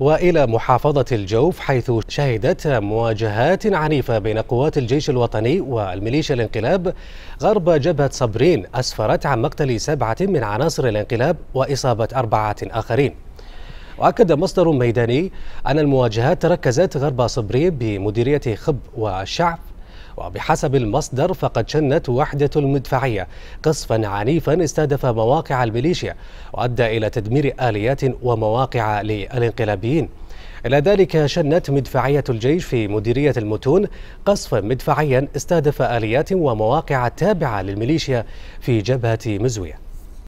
والى محافظه الجوف حيث شهدت مواجهات عنيفه بين قوات الجيش الوطني والميليشيا الانقلاب غرب جبهه صبرين اسفرت عن مقتل سبعه من عناصر الانقلاب واصابه اربعه اخرين. واكد مصدر ميداني ان المواجهات تركزت غرب صبرين بمديريه خب والشعب وبحسب المصدر فقد شنت وحدة المدفعية قصفا عنيفا استهدف مواقع الميليشيا وأدى إلى تدمير آليات ومواقع للانقلابيين إلى ذلك شنت مدفعية الجيش في مديرية المتون قصفا مدفعيا استهدف آليات ومواقع تابعة للميليشيا في جبهة مزويه